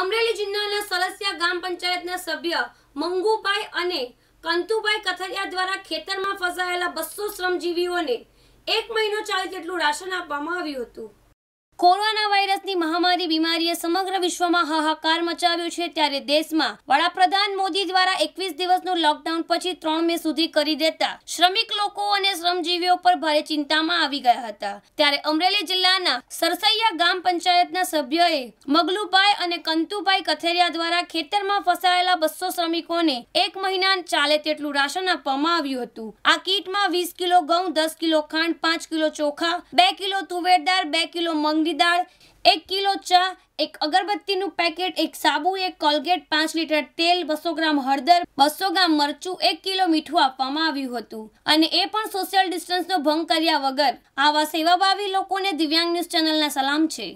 અમરેલી જિલ્લાના સલસિયા ગામ પંચાયતના સભ્ય મંગુભાઈ અને કંતુભાઈ કથરિયા દ્વારા ખેતરમાં ફસાયેલા બસો શ્રમજીવીઓને એક મહિનો ચાલે તેટલું રાશન આપવામાં આવ્યું હતું કોરોના વાયરસ ચેપની બીમારીએ સમગ્ર વિશ્વમાં હાહાકાર મચાવ્યો છે ત્યારે દેશમાં વડાપ્રધાન મોદી દ્વારા એકવીસ દિવસનું લોકડાઉન પછી ત્રણ મે સુધી કરી દેતા શ્રમિક લોકો અને શ્રમજીવીઓ પર ભારે ચિંતામાં આવી ગયા હતા ત્યારે અમરેલી જિલ્લાના સરસૈયા ગામ પંચાયતના સભ્યોએ મગલુભાઈ અને કંતુભાઈ કથેરિયા દ્વારા ખેતરમાં ફસાયેલા બસો શ્રમિકોને એક મહિના ચાલે તેટલું રાશન આપવામાં આવ્યું હતું આ કીટમાં વીસ કિલો ઘઉં દસ કિલો ખાંડ પાંચ કિલો ચોખા બે કિલો તુવેરદાળ બે કિલો મગની દાળ એક કિલો ચા એક અગરબત્તીનું પેકેટ એક સાબુ એક કોલગેટ પાંચ લીટર તેલ બસો ગ્રામ હળદર બસો ગ્રામ મરચું એક કિલો મીઠું આપવામાં આવ્યું હતું અને એ પણ સોશિયલ ડિસ્ટન્સનો ભંગ કર્યા વગર આવા સેવાભાવી લોકોને દિવ્યાંગ ન્યૂઝ ચેનલના સલામ છે